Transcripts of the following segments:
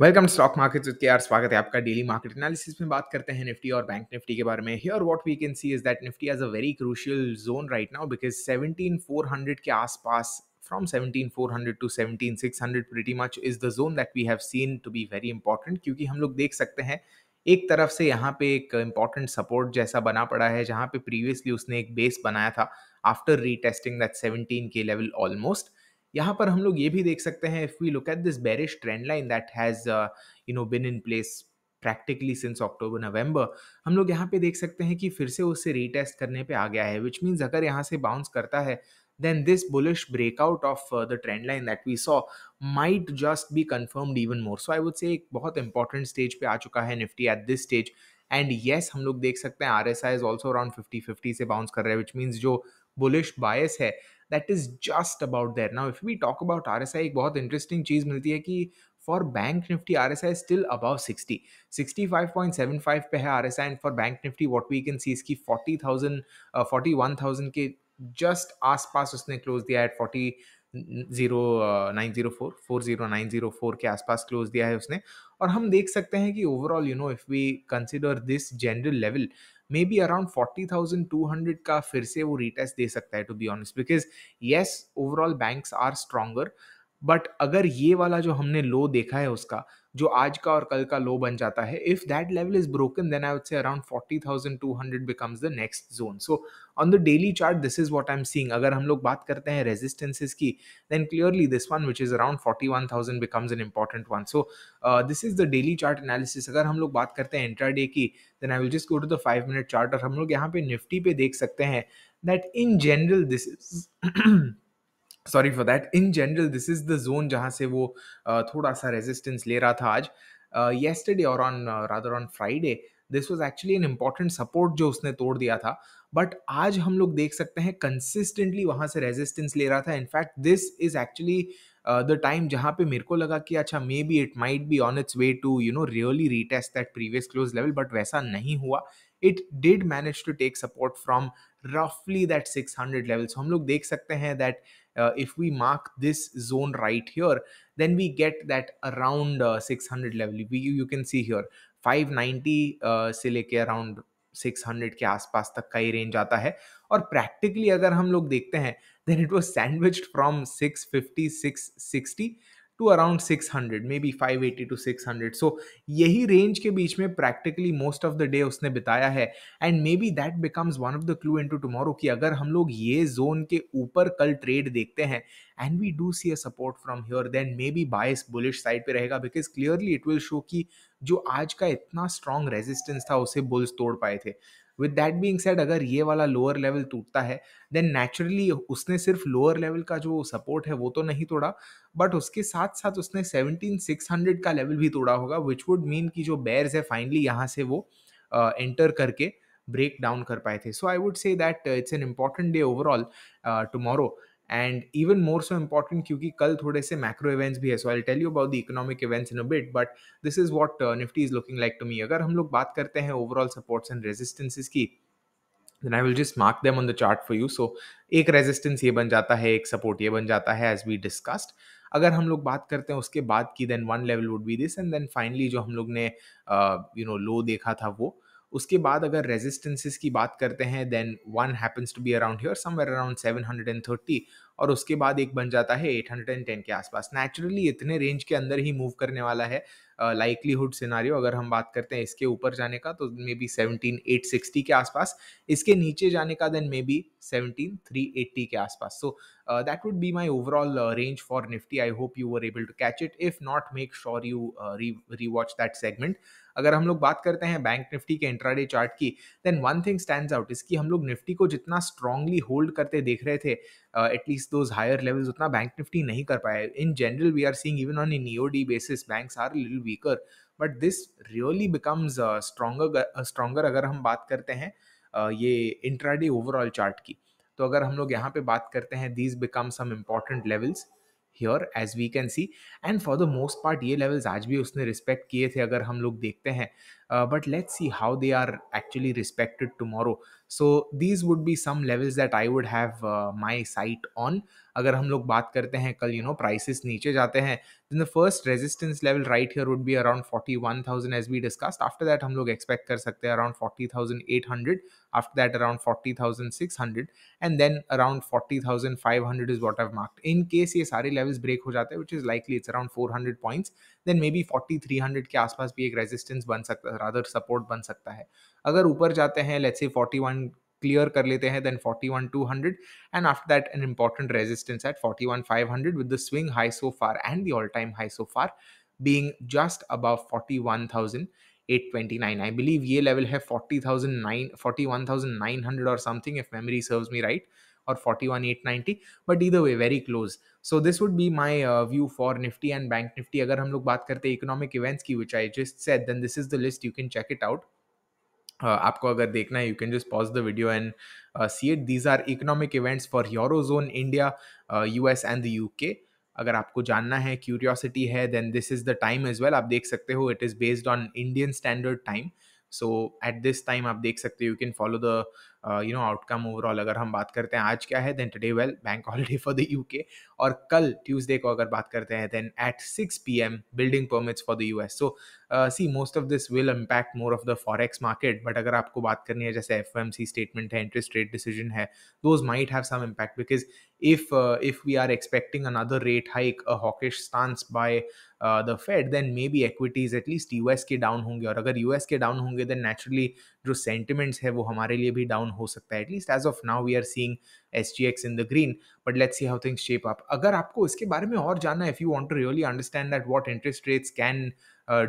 welcome stock market with KR स्वागत है आपका डेली मार्केट एनालिसिस में बात करते हैं निफ्टी और बैंक निफ्टी के बारे में here what we can see is that Nifty has a very crucial zone right now because 17400 के आसपास from 17400 to 17600 pretty much is the zone that we have seen to be very important क्योंकि हम लोग देख सकते हैं एक तरफ से यहाँ पे एक इंपॉर्टेंट सपोर्ट जैसा बना पड़ा है जहाँ पे प्रीवियसली उसने एक बेस बनाया था आफ्टर रीटेस्टिंग दैट 17 के लेवल ऑलमोस्ट यहाँ पर हम लोग ये भी देख सकते हैं if we look at this bearish trend line that has you know been in place practically since October November हम लोग यहाँ पे देख सकते हैं कि फिर से उसे रीटेस्ट करने पे आ गया है विच मीन्स अगर यहाँ से बाउंस करता है then this bullish breakout of the trend line that we saw might just be confirmed even more so I would say एक बहुत इंपॉर्टेंट स्टेज पे आ चुका है Nifty at this stage and yes हम लोग देख सकते हैं R S I is also around fifty fifty से बाउंस कर रहे हैं विच मीन्स जो बुलिश बायस है that is just about there now if we talk about R S I एक बहुत इंटरेस्टिंग चीज़ मिलती है कि for bank Nifty R S I still above sixty sixty five point seven five पे है R S I and for bank Nifty what we can see इसकी forty thousand forty one thousand के जस्ट आस पास उसने क्लोज दिया है forty zero nine zero four four zero nine zero four के आसपास क्लोज दिया है उसने और हम देख सकते हैं कि overall you know if we consider this general level maybe around forty thousand two hundred का फिर से वो रिटेस्ट दे सकता है to be honest because yes overall banks are stronger but अगर ये वाला जो हमने लो देखा है उसका जो आज का और कल का लो बन जाता है if that level is broken then I would say around 40200 becomes the next zone so on the daily chart this is what I am seeing अगर हम लोग बात करते हैं रेजिस्टेंसेस की then clearly this one which is around 41000 becomes an important one so this is the daily chart analysis अगर हम लोग बात करते हैं डे की then I will just go to the five minute chart और हम लोग यहाँ पे निफ्टी पे देख सकते हैं that in general this is sorry for that in general this is the zone जहाँ से वो थोड़ा सा रेजिस्टेंस ले रहा था आज येस्टरडे और on rather on Friday this was actually an important support जो उसने तोड़ दिया था बट आज हम लोग देख सकते हैं कंसिस्टेंटली वहाँ से रेजिस्टेंस ले रहा था in fact this is actually the time जहाँ पे मेरे को लगा कि अच्छा maybe it might be on its way to you know really retest that previous close level but वैसा नहीं हुआ it did manage to take support from रफली दैट सिक्स हंड्रेड लेवल्स हम लोग देख सकते हैं that uh, if we mark this zone right here then we get that around uh, 600 level we, you can see here 590 uh, se around 600 ke आसपास तक का ही range आता है और प्रैक्टिकली अगर हम लोग देखते हैं then it was sandwiched from 650 660 to around 600 maybe 580 to 600 so यही रेंज के बीच में practically most of the day उसने बिताया है and maybe that becomes one of the clue into tomorrow कि अगर हम लोग ये जोन के ऊपर कल ट्रेड देखते हैं and we do see a support from here then maybe bias bullish side पे रहेगा because clearly it will show कि जो आज का इतना स्ट्रॉन्ग रेजिस्टेंस था उसे बुल्स तोड़ पाए थे विद दैट बीइंग सेड अगर ये वाला लोअर लेवल टूटता है देन नेचुरली उसने सिर्फ लोअर लेवल का जो सपोर्ट है वो तो नहीं तोड़ा बट उसके साथ साथ उसने सेवनटीन सिक्स हंड्रेड का लेवल भी तोड़ा होगा विच वुड मीन कि जो बेयर्स है फाइनली यहाँ से वो एंटर uh, करके ब्रेक डाउन कर पाए थे so I would say that it's an important day overall tomorrow and even more so important क्योंकि कल थोड़े से मैक्रो इवेंट्स भी है so I tell you about the economic events in a bit but this is what Nifty is looking like to me अगर हम लोग बात करते हैं ओवरऑल सपोर्ट्स एंड रेजिस्टेंसेज की then I will just mark them on the chart for you so एक resistance ये बन जाता है एक सपोर्ट ये बन जाता है एज वी डिस्कस्ड अगर हम लोग बात करते हैं उसके बाद की then one level would be this and then finally जो हम लोग ने यू नो लो देखा था वो उसके बाद अगर रेजिस्टेंसेस की बात करते हैं then one happens to be around here somewhere around 730 और उसके बाद एक बन जाता है 810 के आसपास नेचुरली इतने रेंज के अंदर ही मूव करने वाला है लाइकलीहुड uh, सिनारियो अगर हम बात करते हैं इसके ऊपर जाने का तो maybe seventeen eight sixty के आसपास इसके नीचे जाने का then maybe seventeen three eighty के आसपास so that would be my overall range for Nifty I hope you were able to catch it if not make sure you rewatch that segment अगर हम लोग बात करते हैं bank Nifty के intraday chart की then one thing stand out इसकी हम लोग निफ्टी को जितना स्ट्रांगली होल्ड करते देख रहे थे at least uh, those higher levels utna bank nifty nahi kar paya in general we are seeing even on a EOD basis banks are a little weaker but this really becomes uh, stronger uh, stronger agar hum baat karte hain uh, ये intraday overall chart की तो अगर हम लोग यहाँ पे बात करते हैं these become some important levels here as we can see and for the most part ये लेवल्स आज भी उसने रिस्पेक्ट किए थे अगर हम लोग देखते हैं uh, but let's see how they are actually respected tomorrow so these would be some levels that i would have uh, my sight on अगर हम लोग बात करते हैं कल यू नो प्राइसेस नीचे जाते हैं the first resistance level right here would be around forty one thousand as be discussed after that हम लोग एक्सपेक्ट कर सकते हैं around forty thousand eight hundred after that around forty thousand six hundred and then around forty thousand five hundred is what have marked in case ये सारे levels break हो जाते हैं which is likely it's around four hundred points then may be forty three hundred के आसपास भी एक resistance बन सकता है रादर सपोर्ट बन सकता है अगर ऊपर जाते हैं let's say forty one clear कर लेते हैं then forty one two hundred and after that an important resistance at forty one five hundred with the swing high so far and the all time high so far being just above forty one thousand eight twenty nine I believe ये level है forty thousand nine forty one thousand nine hundred और something if memory serve me right or 41890 but either way very close so this would be my uh, view for nifty and bank nifty agar hum log baat karte economic events ki which i just said then this is the list you can check it out Uh, आपको अगर देखना है you can just pause the video and see it these are economic events for euro zone India S and the U K अगर आपको जानना है curiosity है then this is the time is well आप देख सकते हो it is based on Indian standard time so at this time आप देख सकते हो you can follow the you know outcome overall अगर हम बात करते हैं आज क्या है then today well bank holiday for the UK और कल ट्यूसडे को अगर बात करते हैं then at six P M building permits for the U S so see most of this will impact more of the forex market but अगर आपको बात करनी है जैसे एफ एम सी स्टेटमेंट है इंटरेस्ट रेट डिसीजन है those might have some impact because if if we are expecting another rate hike a a stance by the Fed then maybe equities at least at के down होंगे और अगर S के down होंगे then naturally जो sentiments है वो हमारे लिए भी डाउन डाउन हो सकता है at least as of now we are seeing S G X in the green but let's see how things shape up अगर आपको इसके बारे में और जानना if you want to really understand that what interest rates can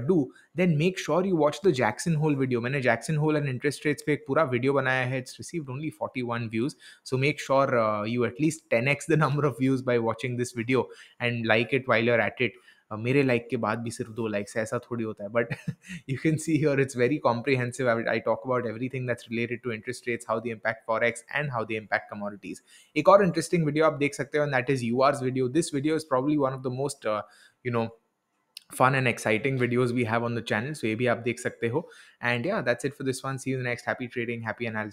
do then make sure you watch the Jackson Hole video मैंने Jackson Hole and interest rates पे एक पूरा वीडियो बनाया है it's received only forty one views so make sure you at least ten X the number of views by watching this video and like it while you're at it मेरे like के बाद भी सिर्फ दो लाइक्स है ऐसा थोड़ी होता है बट यू कैन सी और it's very comprehensive I talk about everything that's related to interest rates how the impact forex and how the impact commodities एक और इंटरेस्टिंग वीडियो आप देख सकते हो and that is yours video this video is probably one of the most you know fun and exciting videos we have on the channel so ये भी आप देख सकते हो and yeah that's it for this one see you next happy trading happy trading